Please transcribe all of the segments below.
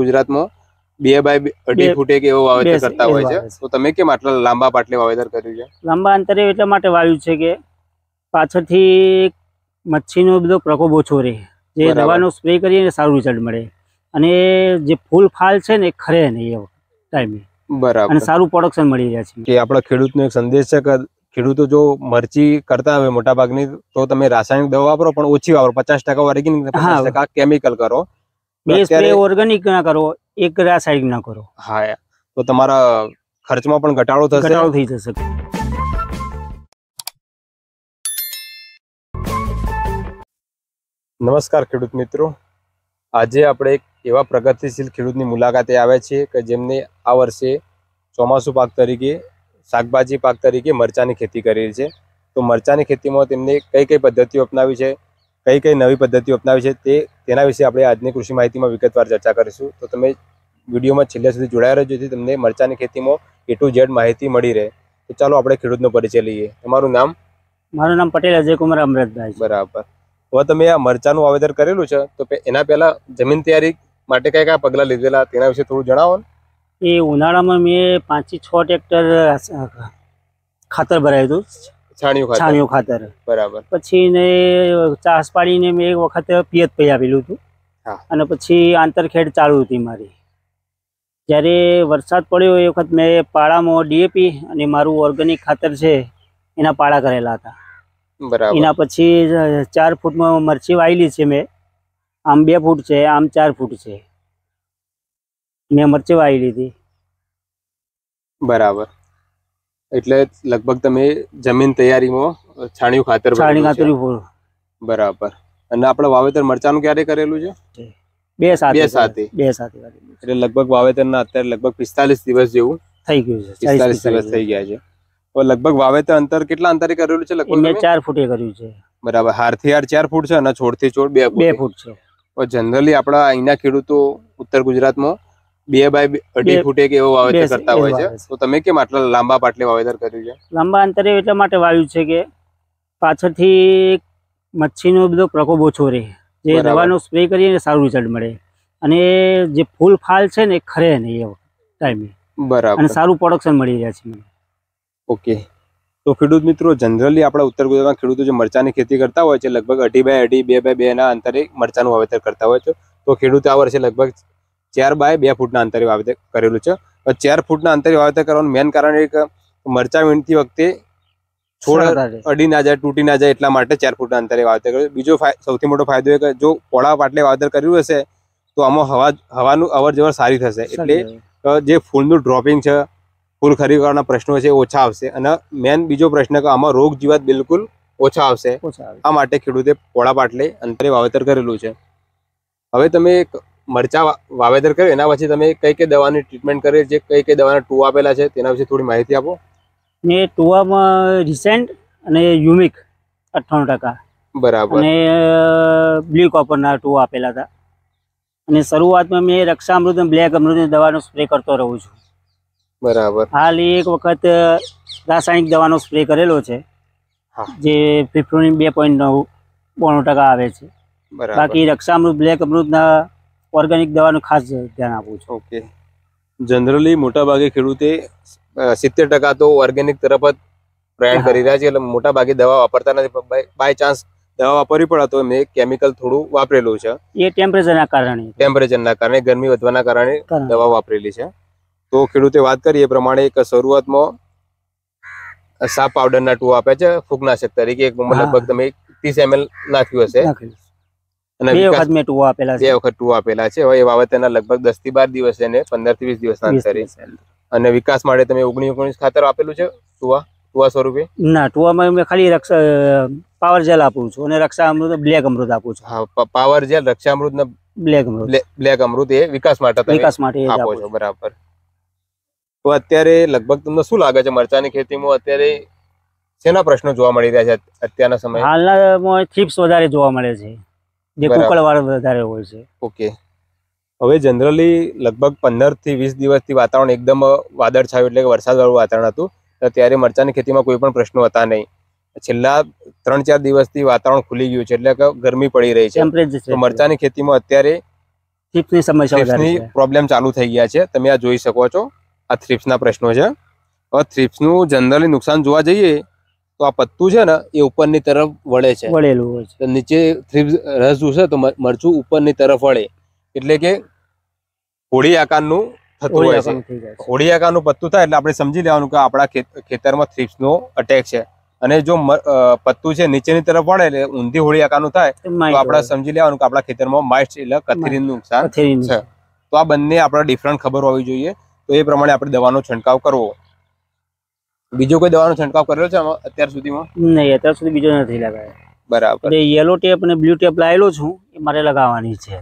ગુજરાતમાં બે બાય અઢી ફૂટે કે એવો વાવેતર કરતા હોય છે તો તમે કેમ આટલા લાંબા પાટલે વાવેતર કર્યું છે લાંબા અંતરે એટલા માટે વાવ્યું છે કે પાછળથી મચ્છીનો બધો પ્રકોપ ઓછો રહે જે દવાનો સ્પ્રે કરીએ સારું રિઝલ્ટ મળે અને જે ફૂલ ફાલ છે ને ખરે નહીં એવો ટાઈમે બરાબર અને સારું પ્રોડક્શન મળી રહ્યા છે કે આપણા ખેડૂતનો એક સંદેશ છે કે ખેડૂતો જો મરચી કરતા હોય મોટાભાગની તો તમે રાસાયણિક દવા વાપરો પણ ઓછી વાપરો પચાસ ટકા વાળી કેમિકલ કરો ઓર્ગેનિક ના કરો એક રાસાયણિક ના કરો હા તો તમારા ખર્ચમાં પણ ઘટાડો થશે ઘટાડો થઈ જશે નમસ્કાર ખેડૂત મિત્રો આજે આપણે એક એવા પ્રગતિશીલ ખેડૂતની મુલાકાતે આવ્યા છીએ કે જેમને આ વર્ષે ચોમાસુ પાક તરીકે શાકભાજી પાક તરીકે મરચાની ખેતી કરી છે તો મરચાંની ખેતીમાં તેમને કઈ કઈ પદ્ધતિઓ અપનાવી છે કઈ કઈ નવી પદ્ધતિઓ અપનાવી છે તે તેના વિશે આપણે આજની કૃષિ માહિતીમાં વિગતવાર ચર્ચા કરીશું તો તમે વિડીયોમાં છેલ્લે સુધી જોડાયા રહો જેથી તમને મરચાની ખેતીમાં એ ટુ ઝેડ માહિતી મળી રહે તો ચાલો આપણે ખેડૂતનો પરિચય લઈએ તમારું નામ મારું નામ પટેલ અજયકુમાર અમૃતભાઈ બરાબર હવે તમે આ મરચાનું વાવેતર કરેલું છે તો એના પહેલા જમીન તૈયારી માટે કયા કયા પગલાં લીધેલા તેના વિશે થોડું જણાવો ને એ ઉનાળામાં મેં પાંચથી છ ટ્રેક્ટર ખાતર ભરાયું હતું છાણિયું ખાતર બરાબર પછી ને ચાસ પાડીને મેં એક વખત પિયત પૈ આપેલું હતું અને પછી આંતરખેડ ચાલુ હતી મારી જ્યારે વરસાદ પડ્યો એ વખત મેં પાળામાં ડીએપી અને મારું ઓર્ગેનિક ખાતર છે એના પાળા કરેલા હતા એના પછી ચાર ફૂટમાં મરચી વાયેલી છે મેં આમ બે ફૂટ છે આમ ચાર ફૂટ છે મેં મરચી વાવી હતી બરાબર એટલે લગભગ તમે જમીન તૈયારીમાં છાણિયું ખાતર છાણી ખાતર બરાબર અને આપણે વાવેતર મરચાનું ક્યારે કરેલું છે બે સાથે બે સાથે બે સાથે એટલે લગભગ વાવેતરના અત્યારે લગભગ પિસ્તાલીસ દિવસ જેવું થઈ ગયું છે પિસ્તાલીસ દિવસ થઈ ગયા છે લગભગ વાવેતર અંતર કેટલા અંતરે કરેલું છે લગભગ ચાર ફૂટે કર્યું છે બરાબર હાર થી હાર ચાર ફૂટ છે અને છોડ થી છોડ બે બે ફૂટ છે જનરલી આપણા અહીંના ખેડૂતો ઉત્તર ગુજરાતમાં બે બાય અઢી ફૂટે કે એવો વાવેતર કરતા હોય છે તો તમે કેમ આટલા લાંબા પાટલે વાવેતર કર્યું છે લાંબા અંતરે એટલા માટે વાવ્યું છે કે પાછળથી મચ્છીનો બધો પ્રકોપ ઓછો રહે જે દવાનો સ્પ્રે કરીએ સારું રિઝલ્ટ મળે અને જે ફૂલ ફાલ છે ને ખરે નહીં એવો ટાઈમે બરાબર અને સારું પ્રોડક્શન મળી રહ્યા છે ઓકે તો ખેડૂત મિત્રો જનરલી આપણા ઉત્તર ગુજરાતમાં ખેડૂતો જે મરચાની ખેતી કરતા હોય છે લગભગ અઢી બાય અઢી બે બાય બેના અંતરે મરચાનું વાવેતર કરતા હોય છે તો ખેડૂત આ વર્ષે લગભગ ચાર બાય બે ફૂટના અંતરે વાવેતર કરેલું છે ચાર ફૂટના અંતરે વાવેતર કરવાનું મેન કારણ એક મરચા વીણતી વખતે છોડ અડી ના જાય તૂટી ના જાય એટલા માટે ચાર ફૂટના અંતરે વાવેતર કર્યું બીજો સૌથી મોટો ફાયદો એ કે જો પોળા પાટલે વાવેતર કર્યું હશે તો આમાં હવા હવાનું અવર જવર સારી થશે એટલે જે ફૂલનું ડ્રોપિંગ છે ફૂલ ખરી કરવાના પ્રશ્નો છે ઓછા આવશે અને મેન બીજો પ્રશ્ન કે આમાં રોગ જીવાત બિલકુલ ઓછા આવશે આ માટે ખેડૂતે પોળા પાટલે અંતરે વાવેતર કરેલું છે હવે તમે એક મરચા વાવેતર કર્યું એના પછી તમે કઈ કઈ દવાની ટ્રીટમેન્ટ કરી છે કઈ કઈ દવાના ટુ આપેલા છે તેના વિશે થોડી માહિતી આપો ને ટુવામાં રિસેન્ટ અને યુમિક અઠ્ઠાણું ટકા બરાબર અને બ્લુ કોપરના ટુ આપેલા હતા અને શરૂઆતમાં મેં રક્ષામૃત અને બ્લેક અમૃતની દવાનો સ્પ્રે કરતો રહું છું બરાબર હાલ એક વખત રાસાયણિક દવાનો સ્પ્રે કરેલો છે જે ફિફ્ટોની બે પોઈન્ટ નવ બોણું ટકા આવે છે બાકી રક્ષામૃત બ્લેક અમૃતના ઓર્ગેનિક દવાનું ખાસ ધ્યાન આપું છું ઓકે જનરલી મોટાભાગે ખેડૂતે સિત્તેર તો ઓર્ગેનિક તરફ જ પ્રયાણ કરી રહ્યા છે એટલે મોટાભાગે દવા વાપરતા નથી બાય ચાન્સ દવા વાપરવી પડે તો મેં કેમિકલ થોડું વાપરેલું છે એ ટેમ્પરેચરના કારણે ટેમ્પરેચરના કારણે ગરમી વધવાના કારણે દવા વાપરેલી છે તો ખેડૂતે વાત કરીએ પ્રમાણે એક શરૂઆતમાં સાપ પાવડરના ટુ આપે છે ફૂગનાશક તરીકે એક લગભગ તમે ત્રીસ એમએલ નાખ્યું હશે રક્ષા પાવર જેલ આપું છું અને રક્ષા અમૃત બ્લેક અમૃત આપું છું પાવર જેલ રક્ષા અમૃત ને બ્લેક અમૃત બ્લેક અમૃત એ વિકાસ માટે વિકાસ માટે બરાબર તો અત્યારે લગભગ તમને શું લાગે છે મરચાની ખેતીમાં અત્યારે શેના પ્રશ્નો જોવા મળી રહ્યા છે અત્યારના સમય હાલના ચિપ્સ વધારે જોવા મળે છે જે કુકળવાળ વધારે હોય છે ઓકે હવે જનરલી લગભગ પંદર થી વીસ દિવસથી વાતાવરણ એકદમ વાદળછાયું એટલે કે વરસાદ વાળું વાતાવરણ હતું ત્યારે મરચાની ખેતીમાં કોઈ પણ પ્રશ્નો હતા નહીં છેલ્લા ત્રણ ચાર દિવસથી વાતાવરણ ખુલી ગયું છે એટલે કે ગરમી પડી રહી છે મરચાની ખેતીમાં અત્યારે થ્રીપ્સની સમસ્યા પ્રોબ્લેમ ચાલુ થઈ ગયા છે તમે આ જોઈ શકો છો આ થ્રીપ્સના પ્રશ્નો છે હવે થ્રીપ્સનું જનરલી નુકસાન જોવા જઈએ તો આ પત્તું છે ને એ ઉપરની તરફ વળે છે વળેલું હોય છે નીચે થ્રીપ્સ રસ છે તો મરચું ઉપરની તરફ વળે એટલે કે હોળી આકારનું થતું હોય છે હોળી આકારનું પત્તું થાય એટલે આપણે સમજી લેવાનું કે આપણા ખેતરમાં થ્રીપ્સનો અટેક છે અને જો પત્તું છે નીચેની તરફ વળે એટલે ઊંધી હોળી આકારનું થાય તો આપણે સમજી લેવાનું કે આપણા ખેતરમાં માઇસ્ટ એટલે કથરીનું નુકસાન છે તો આ બંને આપણે ડિફરન્ટ ખબર હોવી જોઈએ તો એ પ્રમાણે આપણે દવાનો છંટકાવ કરવો બીજો કોઈ દવાનો છંટકાવ કરેલો છે અત્યાર સુધીમાં નહીં અત્યાર સુધી બીજો નથી લગાવ્યો બરાબર યલો ટેપ અને બ્લુ ટેપ લાયેલો છું એ મારે લગાવવાની છે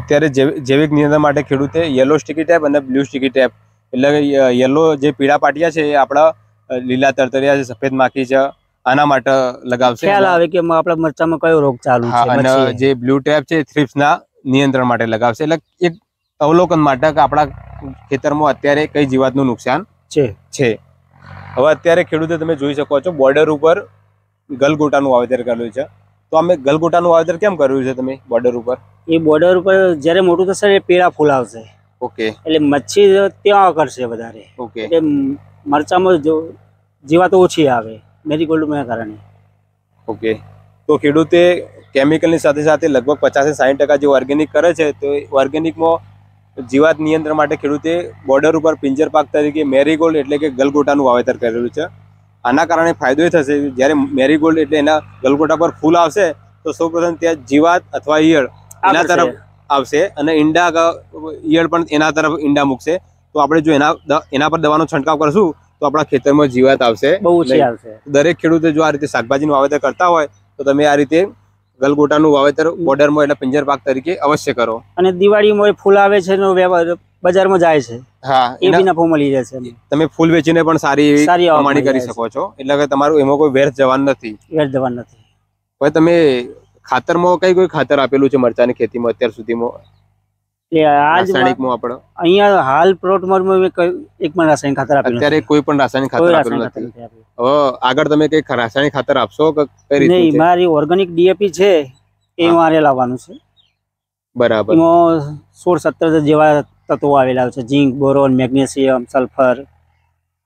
અત્યારે જૈવિક નિયંત્રણ માટે ખેડૂતે યલો સ્ટીકી ટેપ અને બ્લુ સ્ટીકી ટેપ એટલે યલો જે પીળા પાટિયા છે એ આપણા લીલા તરતરિયા છે સફેદ માખી છે આના માટે લગાવશે ખ્યાલ આવે કે આપણા મરચામાં કયો રોગ ચાલુ છે અને જે બ્લુ ટેપ છે થ્રિપ્સના નિયંત્રણ માટે લગાવશે એટલે એક અવલોકન માટે આપણા ખેતરમાં અત્યારે કઈ જીવાતનું નુકસાન છે હવે અત્યારે ખેડૂતે તમે જોઈ શકો છો બોર્ડર ઉપર ગલગોટાનું વાવેતર કર્યું છે તો અમે ગલગોટાનું વાવેતર કેમ કર્યું છે તમે બોર્ડર ઉપર એ બોર્ડર ઉપર જ્યારે મોટું થશે એ પીળા ફૂલ આવશે ઓકે એટલે મચ્છી ત્યાં કરશે વધારે ઓકે એટલે મરચામાં જીવાતો ઓછી આવે મેરીગોલ્ડના કારણે ઓકે તો ખેડૂતે કેમિકલની સાથે સાથે લગભગ પચાસથી સાઠ ટકા જે ઓર્ગેનિક કરે છે તો ઓર્ગેનિકમાં જીવાત નિયંત્રણ માટે ખેડૂતે બોર્ડર ઉપર પિંજર પાક તરીકે મેરીગોલ્ડ એટલે કે ગલગોટાનું વાવેતર કરેલું છે આના કારણે ફાયદો એ થશે જ્યારે મેરીગોલ્ડ એટલે એના ગલગોટા પર ફૂલ આવશે તો સૌપ્રથમ ત્યાં જીવાત અથવા ઈયળ એના તરફ આવશે અને ઈંડા ઈયળ પણ એના તરફ ઈંડા મૂકશે તો આપણે જો એના એના પર દવાનો છંટકાવ કરશું તો આપણા ખેતરમાં જીવાત આવશે બહુ દરેક ખેડૂતે જો આ રીતે શાકભાજીનું વાવેતર કરતા હોય તો તમે આ રીતે ગલગોટાનું વાવેતર માં એટલે પિંજર પાક તરીકે અવશ્ય કરો અને દિવાળી માં ફૂલ આવે છે બજારમાં જાય છે તમે ફૂલ વેચીને પણ સારી એવી કમાણી કરી શકો છો એટલે કે તમારું એમાં કોઈ વેર જવાનું નથી વેર જવાનું નથી હવે તમે ખાતર માં કઈ કઈ ખાતર આપેલું છે મરચાની ખેતીમાં અત્યાર સુધીમાં અહીંયા હાલ પ્લોટમાં પણ રાસાયણિક ખાતર આપ્યું અત્યારે કોઈ પણ રાસાયણિક ખાતર આગળ તમે કઈ રાસાયણિક ખાતર આપશો મારી ઓર્ગેનિક ડીએપી છે એ મારે લાવવાનું છે બરાબર સોળ સત્તર જેવા તત્વો આવેલા છે ઝીંક બોરોન મેગ્નેશિયમ સલ્ફર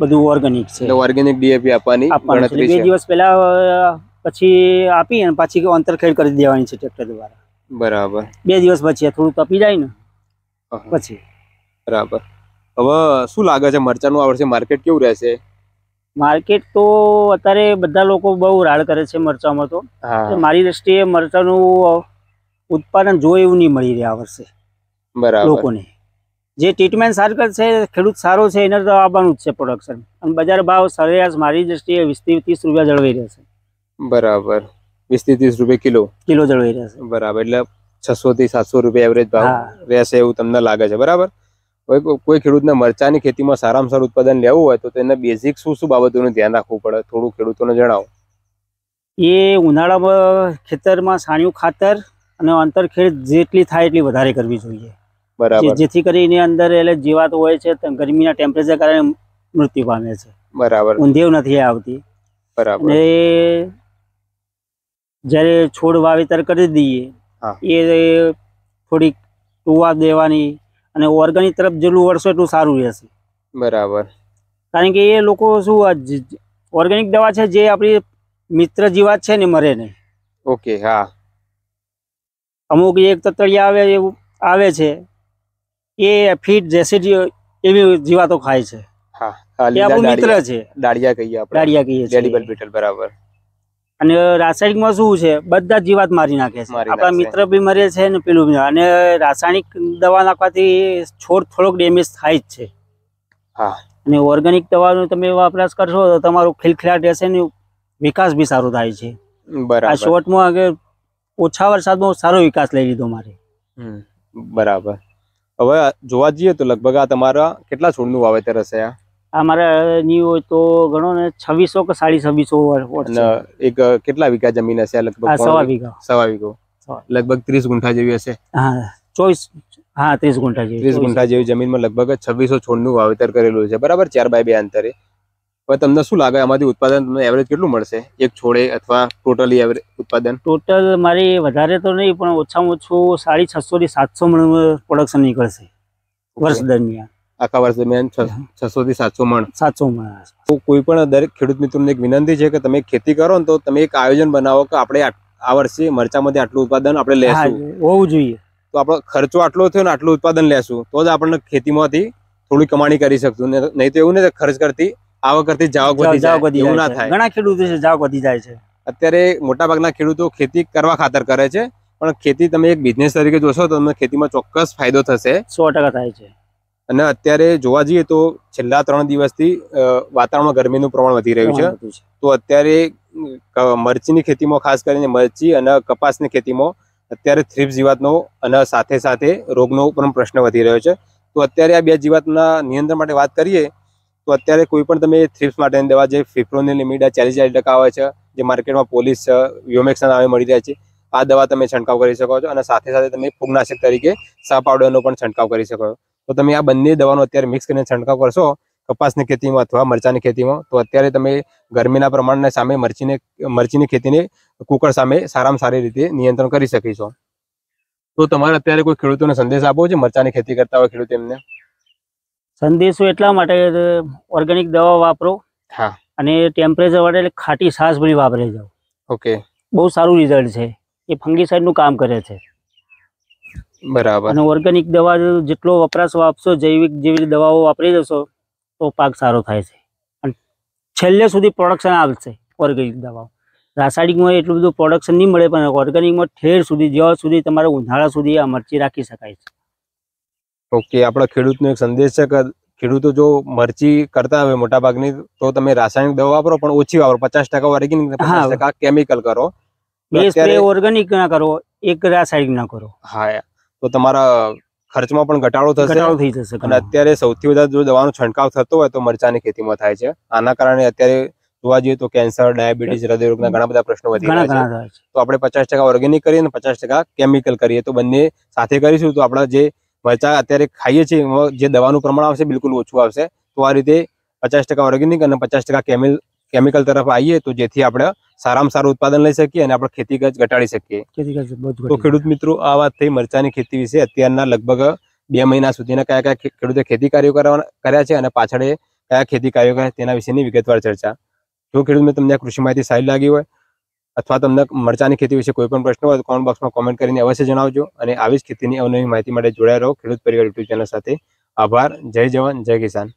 બધું ઓર્ગેનિક છે ઓર્ગેનિક ડીએપી આપવાની ગણતરી બે દિવસ પેલા પછી આપી અને પાછી અંતરખેડ કરી દેવાની છે ટ્રેક્ટર દ્વારા બરાબર બે દિવસ પછી થોડુંક આપી જાય ને પછી બરાબર હવે શું લાગે છે મરચાનું આ વર્ષે માર્કેટ કેવું રહેશે માર્કેટ તો અત્યારે બધા લોકો બહુ રાડ કરે છે મરચામાં તો મારી દ્રષ્ટિએ મરચાનું ઉત્પાદન જોઈએ એવું નહીં મળી રહ્યા વર્ષે બરાબર લોકોને જે ટ્રીટમેન્ટ સારી છે ખેડૂત સારો છે એને તો આવવાનું જ છે પ્રોડક્શન અને બજાર ભાવ સરેરાશ મારી દ્રષ્ટિએ વીસથી ત્રીસ રૂપિયા જળવાઈ રહેશે બરાબર વીસથી ત્રીસ રૂપિયા કિલો કિલો જળવાઈ રહેશે બરાબર એટલે છસો થી સાતસો રૂપિયા એવરેજ ભાવ રહેશે એવું તમને લાગે છે બરાબર કોઈ ખેડૂતને મરચાની ખેતીમાં સારામાં સારું ઉત્પાદન લેવું હોય તો તેને બેઝિક શું શું બાબતોનું ધ્યાન રાખવું પડે થોડું ખેડૂતોને જણાવો એ ઉનાળામાં ખેતરમાં સાણિયું ખાતર અને અંતરખેડ જેટલી થાય એટલી વધારે કરવી જોઈએ બરાબર જેથી કરીને અંદર એટલે જીવાત હોય છે ગરમીના ટેમ્પરેચર કારણે મૃત્યુ પામે છે બરાબર ઊંધિયું નથી આવતી બરાબર જ્યારે છોડ વાવેતર કરી દઈએ એ થોડીક ટુવા દેવાની અને ઓર્ગેનિક તરફ જેટલું વળશે એટલું સારું રહેશે બરાબર કારણ કે એ લોકો શું ઓર્ગેનિક દવા છે જે આપણી મિત્ર જીવાત છે ને મરે નહીં ઓકે હા અમુક એક તતળિયા આવે એવું આવે છે એ ફીટ જેસી એવી જીવાતો ખાય છે હા મિત્ર છે ડાળિયા કહીએ આપણે ડાળિયા કહીએ બરાબર અને રાસાયણિકમાં શું છે બધા જીવાત મારી નાખે છે આપણા મિત્ર બી મરે છે ને પેલું અને રાસાયણિક દવા નાખવાથી છોડ થોડોક ડેમેજ થાય જ છે હા અને ઓર્ગેનિક દવાનો તમે વપરાશ કરશો તો તમારો ખિલખિલાટ રહેશે ને વિકાસ બી સારો થાય છે બરાબર શોર્ટમાં આગળ ઓછા વરસાદમાં સારો વિકાસ લઈ લીધો મારે બરાબર હવે જોવા જઈએ તો લગભગ આ તમારા કેટલા છોડનું વાવેતર હશે આ અમારા ની હોય તો ઘણો ને છવ્વીસો કે સાડી છવ્વીસો એક કેટલા વીઘા જમીન હશે લગભગ સવા વીઘા સવા વીઘો લગભગ ત્રીસ ગુંઠા જેવી હશે હા ચોવીસ હા ત્રીસ ગુંઠા જેવી ત્રીસ ગુંઠા જેવી જમીનમાં લગભગ છવ્વીસો છોડનું વાવેતર કરેલું છે બરાબર ચાર બાય બે અંતરે પણ તમને શું લાગે આમાંથી ઉત્પાદન તમને એવરેજ કેટલું મળશે એક છોડે અથવા ટોટલી એવરેજ ઉત્પાદન ટોટલ મારી વધારે તો નહીં પણ ઓછામાં ઓછું સાડી છસો થી સાતસો મણ પ્રોડક્શન નીકળશે વર્ષ દરમિયાન આખા વર્ષ દરમિયાન છસો થી સાતસો મણ સાતસો મણ કોઈ પણ દરેક ખેડૂત મિત્રોને એક વિનંતી છે કે તમે ખેતી કરો ને તો તમે એક આયોજન બનાવો કે આપણે આ વર્ષે મરચામાંથી આટલું ઉત્પાદન આપણે લેશું હોવું જોઈએ તો આપણો ખર્ચો આટલો થયો ને આટલું ઉત્પાદન લેશું તો જ આપણને ખેતીમાંથી થોડી કમાણી કરી શકશું નહીં તો એવું ને ખર્ચ કરતી આવક કરતી જાવક વધી એવું ના થાય ઘણા ખેડૂતો છે જાવક વધી જાય છે અત્યારે મોટા ભાગના ખેડૂતો ખેતી કરવા ખાતર કરે છે પણ ખેતી તમે એક બિઝનેસ તરીકે જોશો તો તમને ખેતીમાં ચોક્કસ ફાયદો થશે સો ટકા થાય છે અને અત્યારે જોવા જઈએ તો છેલ્લા ત્રણ દિવસથી વાતાવરણમાં ગરમીનું પ્રમાણ વધી રહ્યું છે તો અત્યારે મરચીની ખેતીમાં ખાસ કરીને મરચી અને કપાસની ખેતીમાં અત્યારે થ્રીપ જીવાતનો અને સાથે સાથે રોગનો પણ પ્રશ્ન વધી રહ્યો છે તો અત્યારે આ બે જીવાતના નિયંત્રણ માટે વાત કરીએ તો અત્યારે કોઈ પણ તમે થ્રીપ્સ માટેની દવા જે ફિફ્રોની લિમિટ ચાલીસ ચાલીસ ટકા આવે છે જે માર્કેટમાં પોલીસ છે વ્યોમેક્સના નામે મળી રહ્યા છે આ દવા તમે છંટકાવ કરી શકો છો અને સાથે સાથે તમે ફૂગનાશક તરીકે સા પાવડરનો પણ છંટકાવ કરી શકો છો તો તમે આ બંને દવાનો અત્યારે મિક્સ કરીને છંટકાવ કરશો કપાસની ખેતીમાં અથવા મરચાની ખેતીમાં તો અત્યારે તમે ગરમીના પ્રમાણને સામે મરચીને મરચીની ખેતીને કુકળ સામે સારામાં સારી રીતે નિયંત્રણ કરી શકીશો તો તમારે અત્યારે કોઈ ખેડૂતોને સંદેશ આપવો છે મરચાની ખેતી કરતા હોય ખેડૂત એમને સંદેશો એટલા માટે ઓર્ગેનિક દવા વાપરો હા અને ટેમ્પરેચર વાળે એટલે ખાટી સાસ ભરી વાપરે જાઓ ઓકે બહુ સારું રિઝલ્ટ છે એ ફંગીસાઇડનું કામ કરે છે બરાબર અને ઓર્ગેનિક દવા જેટલો વપરાશ વાપરશો જૈવિક જેવી દવાઓ વાપરી દેશો તો પાક સારો થાય છે અને છેલ્લે સુધી પ્રોડક્શન આવશે ઓર્ગેનિક દવાઓ રાસાયણિકમાં એટલું બધું પ્રોડક્શન નહીં મળે પણ ઓર્ગેનિકમાં ઠેર સુધી જ્યાં સુધી તમારે ઉનાળા સુધી આ મરચી રાખી શકાય છે ઓકે આપણા ખેડૂતનો એક સંદેશ છે કે ખેડૂતો જો મરચી કરતા હોય મોટાભાગની તો તમે રાસાયણિક દવા વાપરો પણ ઓછી વાપરો પચાસ ટકા ઓર્ગેનિક કેમિકલ કરો બે સ્પ્રે ઓર્ગેનિક ના કરો એક રાસાયણિક ના કરો હા તો તમારા ખર્ચમાં પણ ઘટાડો થશે અને અત્યારે સૌથી વધારે જો દવાનો છંટકાવ થતો હોય તો મરચાની ખેતીમાં થાય છે આના કારણે અત્યારે જોવા જઈએ તો કેન્સર ડાયાબિટીસ હૃદયરોગના ઘણા બધા પ્રશ્નો વધી રહ્યા છે તો આપણે પચાસ ટકા ઓર્ગેનિક કરીએ અને પચાસ ટકા કેમિકલ કરીએ તો બંને સાથે કરીશું તો આપણા જે મરચા અત્યારે ખાઈએ છીએ જે દવાનું પ્રમાણ આવશે બિલકુલ ઓછું આવશે તો આ રીતે પચાસ ટકા ઓર્ગેનિક અને પચાસ ટકા કેમિકલ તરફ આવીએ તો જેથી આપણે સારામાં સારું ઉત્પાદન લઈ શકીએ અને આપણે ખેતી ખર્ચ ઘટાડી શકીએ તો ખેડૂત મિત્રો આ વાત થઈ મરચાની ખેતી વિશે અત્યારના લગભગ બે મહિના સુધીના કયા કયા ખેડૂતે ખેતી કાર્યો કર્યા છે અને પાછળ કયા ખેતી કાર્યો કર્યા તેના વિશેની વિગતવાર ચર્ચા જો ખેડૂત મિત્રો તમને કૃષિ માહિતી સારી લાગી હોય અથવા તમને મરચાની ખેતી વિશે કોઈ પણ પ્રશ્ન હોય તો કોમેન્ટ બોક્સમાં કોમેન્ટ કરીને અવશ્ય જણાવજો અને આવી જ ખેતીની અવનવી માહિતી માટે જોડાયા રહો ખેડૂત પરિવાર યુટ્યુબ ચેનલ સાથે આભાર જય જવાન જય કિસાન